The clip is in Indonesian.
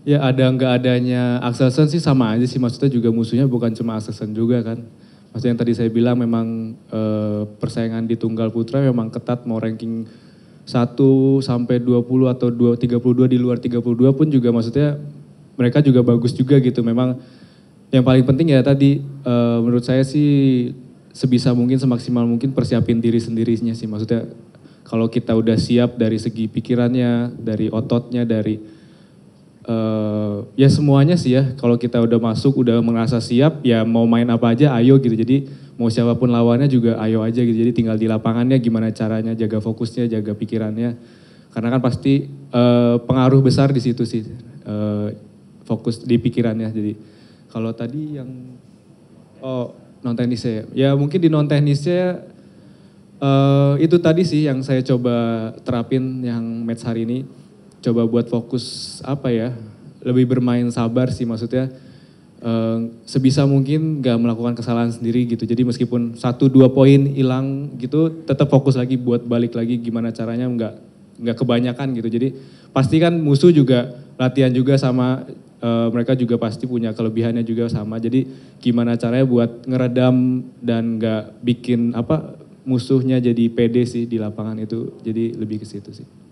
Ya ada nggak adanya aksesan sih sama aja sih maksudnya juga musuhnya bukan cuma aksesan juga kan. Maksudnya yang tadi saya bilang memang e, persaingan di tunggal putra memang ketat mau ranking 1 sampai 20 atau 2 32 di luar 32 pun juga maksudnya mereka juga bagus juga gitu. Memang yang paling penting ya tadi e, menurut saya sih sebisa mungkin semaksimal mungkin persiapin diri sendirinya sih maksudnya kalau kita udah siap dari segi pikirannya, dari ototnya, dari ya semuanya sih ya kalau kita udah masuk udah merasa siap ya mau main apa aja ayo gitu jadi mau siapapun lawannya juga ayo aja gitu jadi tinggal di lapangannya gimana caranya jaga fokusnya jaga pikirannya karena kan pasti uh, pengaruh besar di situ sih uh, fokus di pikirannya jadi kalau tadi yang oh non teknisnya ya, ya mungkin di non teknisnya uh, itu tadi sih yang saya coba terapin yang match hari ini coba buat fokus apa ya lebih bermain sabar sih maksudnya uh, sebisa mungkin gak melakukan kesalahan sendiri gitu. Jadi meskipun satu dua poin hilang gitu, tetap fokus lagi buat balik lagi gimana caranya nggak nggak kebanyakan gitu. Jadi pasti kan musuh juga latihan juga sama uh, mereka juga pasti punya kelebihannya juga sama. Jadi gimana caranya buat ngeredam dan nggak bikin apa musuhnya jadi pede sih di lapangan itu. Jadi lebih ke situ sih.